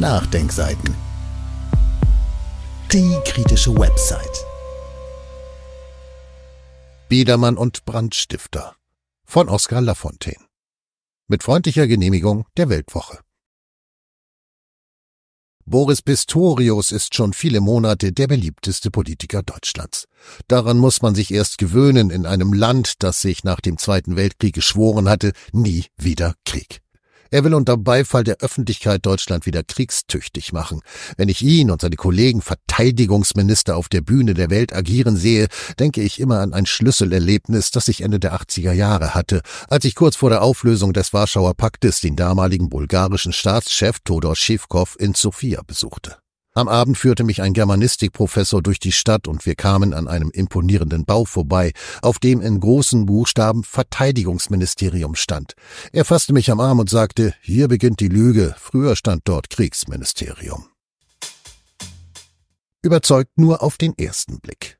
Nachdenkseiten. Die kritische Website. Biedermann und Brandstifter von Oskar Lafontaine. Mit freundlicher Genehmigung der Weltwoche. Boris Pistorius ist schon viele Monate der beliebteste Politiker Deutschlands. Daran muss man sich erst gewöhnen in einem Land, das sich nach dem Zweiten Weltkrieg geschworen hatte, nie wieder Krieg. Er will unter Beifall der Öffentlichkeit Deutschland wieder kriegstüchtig machen. Wenn ich ihn und seine Kollegen Verteidigungsminister auf der Bühne der Welt agieren sehe, denke ich immer an ein Schlüsselerlebnis, das ich Ende der 80er Jahre hatte, als ich kurz vor der Auflösung des Warschauer Paktes den damaligen bulgarischen Staatschef Todor Schewkow in Sofia besuchte. Am Abend führte mich ein Germanistikprofessor durch die Stadt und wir kamen an einem imponierenden Bau vorbei, auf dem in großen Buchstaben Verteidigungsministerium stand. Er fasste mich am Arm und sagte, hier beginnt die Lüge, früher stand dort Kriegsministerium. Überzeugt nur auf den ersten Blick.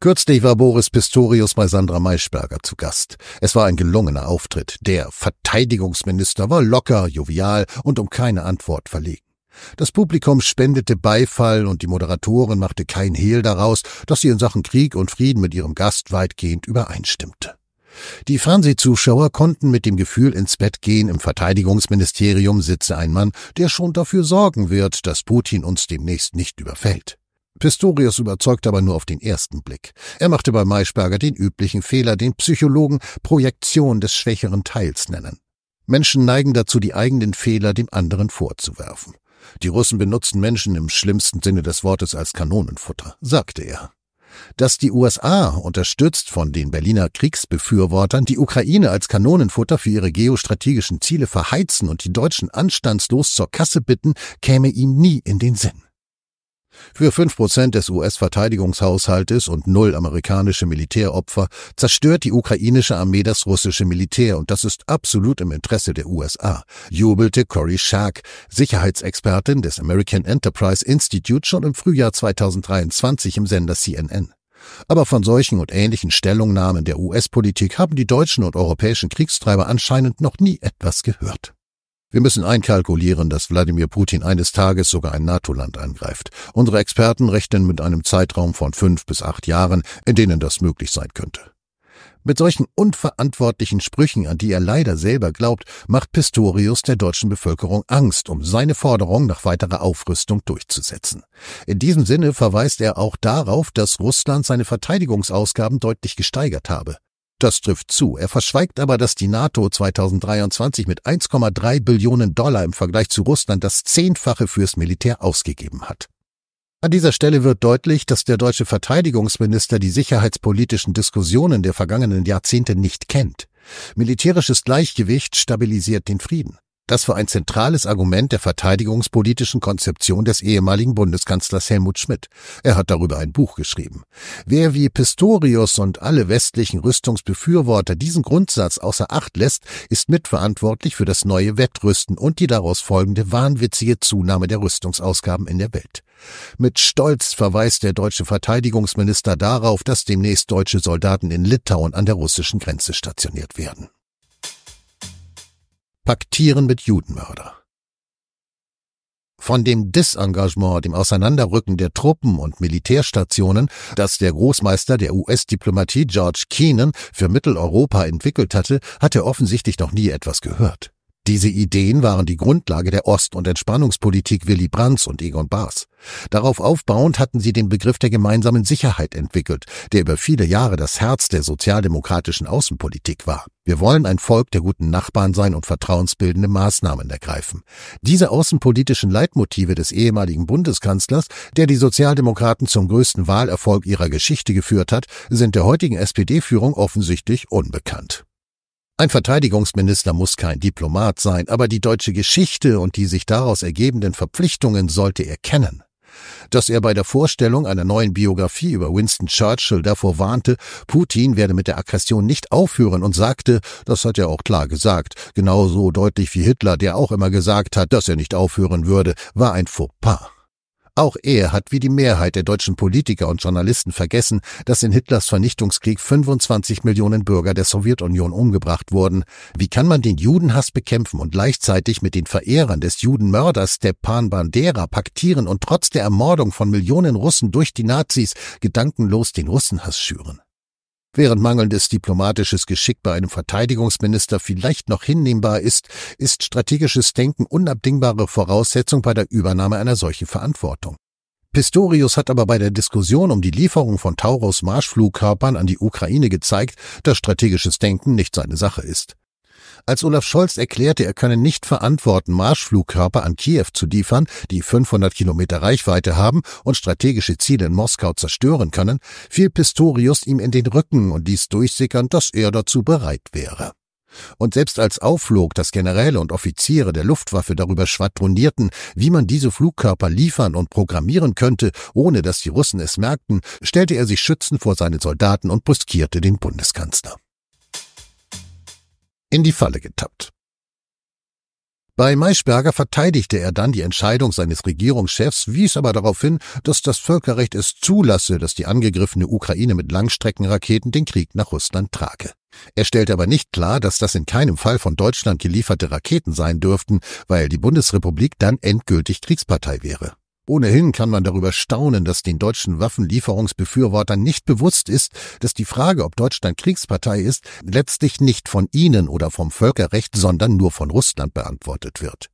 Kürzlich war Boris Pistorius bei Sandra Maischberger zu Gast. Es war ein gelungener Auftritt. Der Verteidigungsminister war locker, jovial und um keine Antwort verlegen. Das Publikum spendete Beifall und die Moderatorin machte kein Hehl daraus, dass sie in Sachen Krieg und Frieden mit ihrem Gast weitgehend übereinstimmte. Die Fernsehzuschauer konnten mit dem Gefühl ins Bett gehen, im Verteidigungsministerium sitze ein Mann, der schon dafür sorgen wird, dass Putin uns demnächst nicht überfällt. Pistorius überzeugt aber nur auf den ersten Blick. Er machte bei Maischberger den üblichen Fehler, den Psychologen Projektion des schwächeren Teils nennen. Menschen neigen dazu, die eigenen Fehler dem anderen vorzuwerfen. Die Russen benutzen Menschen im schlimmsten Sinne des Wortes als Kanonenfutter, sagte er. Dass die USA, unterstützt von den Berliner Kriegsbefürwortern, die Ukraine als Kanonenfutter für ihre geostrategischen Ziele verheizen und die Deutschen anstandslos zur Kasse bitten, käme ihm nie in den Sinn. Für fünf Prozent des US-Verteidigungshaushaltes und null amerikanische Militäropfer zerstört die ukrainische Armee das russische Militär und das ist absolut im Interesse der USA, jubelte Cory Shark, Sicherheitsexpertin des American Enterprise Institute schon im Frühjahr 2023 im Sender CNN. Aber von solchen und ähnlichen Stellungnahmen der US-Politik haben die deutschen und europäischen Kriegstreiber anscheinend noch nie etwas gehört. Wir müssen einkalkulieren, dass Wladimir Putin eines Tages sogar ein NATO-Land angreift. Unsere Experten rechnen mit einem Zeitraum von fünf bis acht Jahren, in denen das möglich sein könnte. Mit solchen unverantwortlichen Sprüchen, an die er leider selber glaubt, macht Pistorius der deutschen Bevölkerung Angst, um seine Forderung nach weiterer Aufrüstung durchzusetzen. In diesem Sinne verweist er auch darauf, dass Russland seine Verteidigungsausgaben deutlich gesteigert habe. Das trifft zu. Er verschweigt aber, dass die NATO 2023 mit 1,3 Billionen Dollar im Vergleich zu Russland das Zehnfache fürs Militär ausgegeben hat. An dieser Stelle wird deutlich, dass der deutsche Verteidigungsminister die sicherheitspolitischen Diskussionen der vergangenen Jahrzehnte nicht kennt. Militärisches Gleichgewicht stabilisiert den Frieden das war ein zentrales Argument der verteidigungspolitischen Konzeption des ehemaligen Bundeskanzlers Helmut Schmidt. Er hat darüber ein Buch geschrieben. Wer wie Pistorius und alle westlichen Rüstungsbefürworter diesen Grundsatz außer Acht lässt, ist mitverantwortlich für das neue Wettrüsten und die daraus folgende wahnwitzige Zunahme der Rüstungsausgaben in der Welt. Mit Stolz verweist der deutsche Verteidigungsminister darauf, dass demnächst deutsche Soldaten in Litauen an der russischen Grenze stationiert werden paktieren mit Judenmörder. Von dem Disengagement, dem Auseinanderrücken der Truppen und Militärstationen, das der Großmeister der US-Diplomatie George Keenan für Mitteleuropa entwickelt hatte, hat er offensichtlich noch nie etwas gehört. Diese Ideen waren die Grundlage der Ost- und Entspannungspolitik Willy Brandts und Egon Bahrs. Darauf aufbauend hatten sie den Begriff der gemeinsamen Sicherheit entwickelt, der über viele Jahre das Herz der sozialdemokratischen Außenpolitik war. Wir wollen ein Volk der guten Nachbarn sein und vertrauensbildende Maßnahmen ergreifen. Diese außenpolitischen Leitmotive des ehemaligen Bundeskanzlers, der die Sozialdemokraten zum größten Wahlerfolg ihrer Geschichte geführt hat, sind der heutigen SPD-Führung offensichtlich unbekannt. Ein Verteidigungsminister muss kein Diplomat sein, aber die deutsche Geschichte und die sich daraus ergebenden Verpflichtungen sollte er kennen. Dass er bei der Vorstellung einer neuen Biografie über Winston Churchill davor warnte, Putin werde mit der Aggression nicht aufhören und sagte, das hat er auch klar gesagt, genauso deutlich wie Hitler, der auch immer gesagt hat, dass er nicht aufhören würde, war ein Fauxpas. Auch er hat wie die Mehrheit der deutschen Politiker und Journalisten vergessen, dass in Hitlers Vernichtungskrieg 25 Millionen Bürger der Sowjetunion umgebracht wurden. Wie kann man den Judenhass bekämpfen und gleichzeitig mit den Verehrern des Judenmörders Stepan Bandera paktieren und trotz der Ermordung von Millionen Russen durch die Nazis gedankenlos den Russenhass schüren? Während mangelndes diplomatisches Geschick bei einem Verteidigungsminister vielleicht noch hinnehmbar ist, ist strategisches Denken unabdingbare Voraussetzung bei der Übernahme einer solchen Verantwortung. Pistorius hat aber bei der Diskussion um die Lieferung von Taurus Marschflugkörpern an die Ukraine gezeigt, dass strategisches Denken nicht seine Sache ist. Als Olaf Scholz erklärte, er könne nicht verantworten, Marschflugkörper an Kiew zu liefern, die 500 Kilometer Reichweite haben und strategische Ziele in Moskau zerstören können, fiel Pistorius ihm in den Rücken und ließ durchsickern, dass er dazu bereit wäre. Und selbst als aufflog, dass Generäle und Offiziere der Luftwaffe darüber schwadronierten, wie man diese Flugkörper liefern und programmieren könnte, ohne dass die Russen es merkten, stellte er sich schützend vor seine Soldaten und brüskierte den Bundeskanzler in die Falle getappt. Bei Maischberger verteidigte er dann die Entscheidung seines Regierungschefs, wies aber darauf hin, dass das Völkerrecht es zulasse, dass die angegriffene Ukraine mit Langstreckenraketen den Krieg nach Russland trage. Er stellte aber nicht klar, dass das in keinem Fall von Deutschland gelieferte Raketen sein dürften, weil die Bundesrepublik dann endgültig Kriegspartei wäre. Ohnehin kann man darüber staunen, dass den deutschen Waffenlieferungsbefürwortern nicht bewusst ist, dass die Frage, ob Deutschland Kriegspartei ist, letztlich nicht von ihnen oder vom Völkerrecht, sondern nur von Russland beantwortet wird.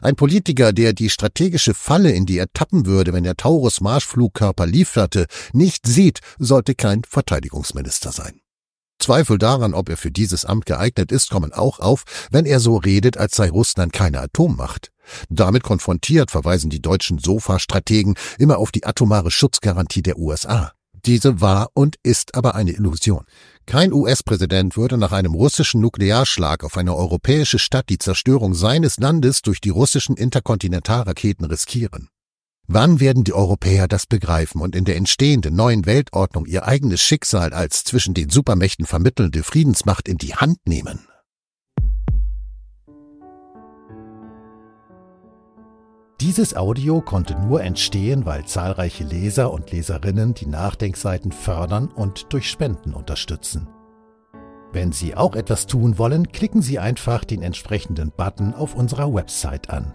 Ein Politiker, der die strategische Falle, in die er tappen würde, wenn der Taurus Marschflugkörper lieferte, nicht sieht, sollte kein Verteidigungsminister sein. Zweifel daran, ob er für dieses Amt geeignet ist, kommen auch auf, wenn er so redet, als sei Russland keine Atommacht. Damit konfrontiert verweisen die deutschen Sofa-Strategen immer auf die atomare Schutzgarantie der USA. Diese war und ist aber eine Illusion. Kein US-Präsident würde nach einem russischen Nuklearschlag auf eine europäische Stadt die Zerstörung seines Landes durch die russischen Interkontinentalraketen riskieren. Wann werden die Europäer das begreifen und in der entstehenden neuen Weltordnung ihr eigenes Schicksal als zwischen den Supermächten vermittelnde Friedensmacht in die Hand nehmen? Dieses Audio konnte nur entstehen, weil zahlreiche Leser und Leserinnen die Nachdenkseiten fördern und durch Spenden unterstützen. Wenn Sie auch etwas tun wollen, klicken Sie einfach den entsprechenden Button auf unserer Website an.